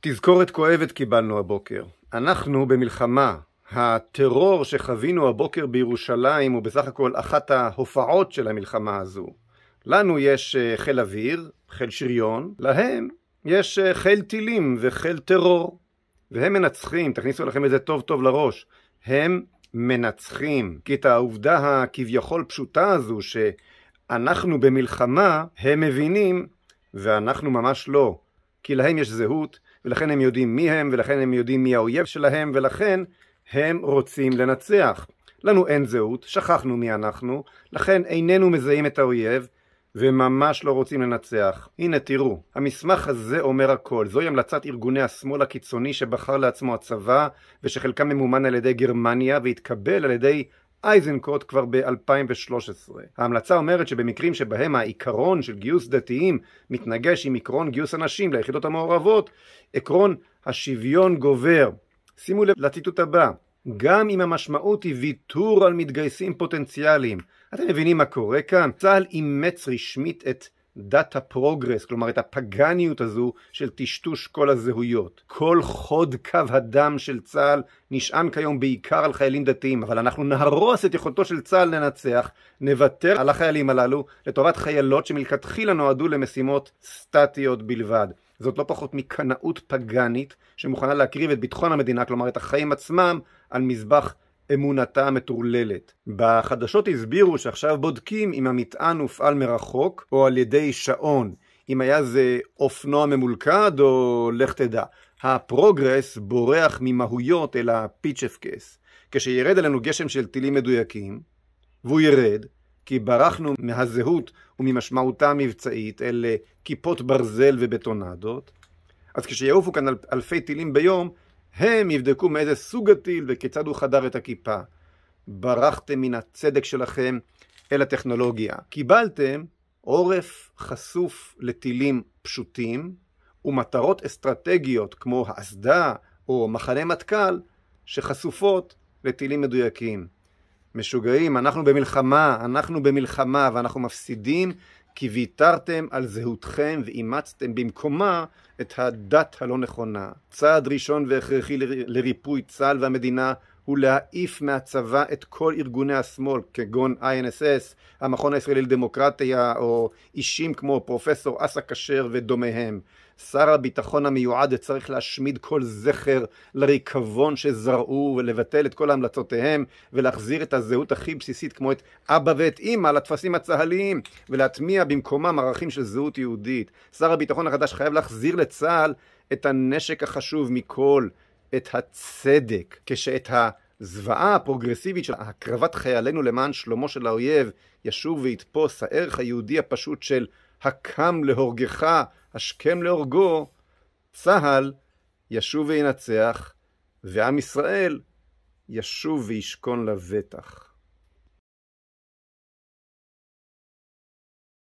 תזכורת כואבת קיבלנו הבוקר. אנחנו במלחמה. הטרור שחווינו הבוקר בירושלים הוא בסך הכל אחת ההופעות של המלחמה הזו. לנו יש אה, חיל אוויר, חיל שריון, להם יש אה, חיל טילים וחיל טרור. והם מנצחים, תכניסו לכם את זה טוב טוב לראש, הם מנצחים. כי את העובדה הכביכול פשוטה הזו שאנחנו במלחמה, הם מבינים ואנחנו ממש לא. כי להם יש זהות, ולכן הם יודעים מי הם, ולכן הם יודעים מי האויב שלהם, ולכן הם רוצים לנצח. לנו אין זהות, שכחנו מי אנחנו, לכן איננו מזהים את האויב, וממש לא רוצים לנצח. הנה תראו, המסמך הזה אומר הכל, זוהי המלצת ארגוני השמאל הקיצוני שבחר לעצמו הצבא ושחלקם ממומן על ידי גרמניה והתקבל על ידי אייזנקוט כבר ב-2013. ההמלצה אומרת שבמקרים שבהם העיקרון של גיוס דתיים מתנגש עם עקרון גיוס הנשים ליחידות המעורבות, עקרון השוויון גובר. שימו לב לציטוט הבא: גם אם המשמעות היא ויתור על מתגייסים פוטנציאליים. אתם מבינים מה קורה כאן? צה"ל אימץ רשמית את דת פרוגרס, כלומר את הפגאניות הזו של טשטוש כל הזהויות. כל חוד קו הדם של צה"ל נשען כיום בעיקר על חיילים דתיים, אבל אנחנו נהרוס את יכולתו של צה"ל לנצח, נוותר על החיילים הללו לטובת חיילות שמלכתחילה נועדו למשימות סטטיות בלבד. זאת לא פחות מקנאות פגאנית שמוכנה להקריב את ביטחון המדינה, כלומר את החיים עצמם, על מזבח אמונתה המטורללת. בחדשות הסבירו שעכשיו בודקים אם המטען הופעל מרחוק או על ידי שעון, אם היה זה אופנוע ממולכד או לך תדע. הפרוגרס בורח ממהויות אל הפיצ'פקס. כשירד עלינו גשם של טילים מדויקים, והוא ירד, כי ברחנו מהזהות וממשמעותה המבצעית אל כיפות ברזל ובטונדות, אז כשיעופו כאן אל, אלפי טילים ביום, הם יבדקו מאיזה סוג הטיל וכיצד הוא חדר את הכיפה. ברחתם מן הצדק שלכם אל הטכנולוגיה. קיבלתם עורף חשוף לטילים פשוטים ומטרות אסטרטגיות כמו האסדה או מחנה מטכ"ל שחשופות לטילים מדויקים. משוגעים, אנחנו במלחמה, אנחנו במלחמה ואנחנו מפסידים כי ויתרתם על זהותכם ואימצתם במקומה את הדת הלא נכונה. צעד ראשון והכרחי לריפוי צה"ל והמדינה הוא להעיף מהצבא את כל ארגוני השמאל כגון INSS, המכון הישראלי לדמוקרטיה או אישים כמו פרופסור אסא כשר ודומיהם. שר הביטחון המיועד צריך להשמיד כל זכר לריקבון שזרעו ולבטל את כל המלצותיהם ולהחזיר את הזהות הכי בסיסית כמו את אבא ואת אימא לטפסים הצה"ליים ולהטמיע במקומם ערכים של זהות יהודית. שר הביטחון החדש חייב להחזיר לצה"ל את הנשק החשוב מכל את הצדק, כשאת הזוועה הפרוגרסיבית של הקרבת חיילינו למען שלומו של האויב ישוב ויתפוס הערך היהודי הפשוט של הקם להורגך, השכם להורגו, צה"ל ישוב וינצח, ועם ישראל ישוב וישכון לבטח.